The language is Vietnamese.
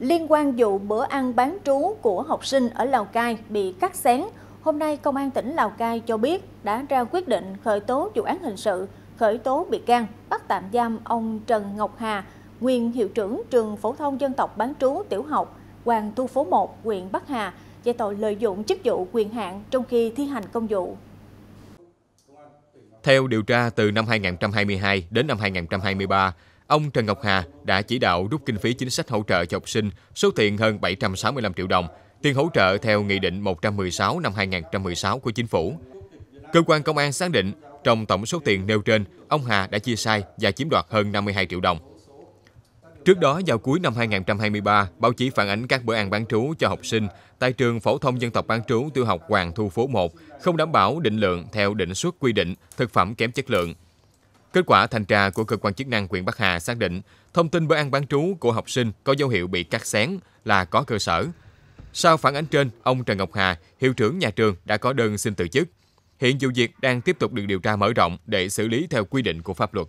Liên quan vụ bữa ăn bán trú của học sinh ở Lào Cai bị cắt xén, hôm nay Công an tỉnh Lào Cai cho biết đã ra quyết định khởi tố vụ án hình sự, khởi tố bị can, bắt tạm giam ông Trần Ngọc Hà, nguyên hiệu trưởng trường phổ thông dân tộc bán trú tiểu học Hoàng Thu Phố 1, huyện Bắc Hà, về tội lợi dụng chức vụ quyền hạn trong khi thi hành công vụ. Theo điều tra từ năm 2022 đến năm 2023, Ông Trần Ngọc Hà đã chỉ đạo rút kinh phí chính sách hỗ trợ cho học sinh số tiền hơn 765 triệu đồng, tiền hỗ trợ theo Nghị định 116 năm 2016 của Chính phủ. Cơ quan công an xác định trong tổng số tiền nêu trên, ông Hà đã chia sai và chiếm đoạt hơn 52 triệu đồng. Trước đó, vào cuối năm 2023, báo chí phản ánh các bữa ăn bán trú cho học sinh tại trường phổ thông dân tộc bán trú tiểu học Hoàng Thu Phố 1 không đảm bảo định lượng theo định suất quy định, thực phẩm kém chất lượng, Kết quả thanh tra của cơ quan chức năng huyện Bắc Hà xác định thông tin bữa ăn bán trú của học sinh có dấu hiệu bị cắt xén là có cơ sở. Sau phản ánh trên, ông Trần Ngọc Hà, hiệu trưởng nhà trường đã có đơn xin từ chức. Hiện vụ việc đang tiếp tục được điều tra mở rộng để xử lý theo quy định của pháp luật.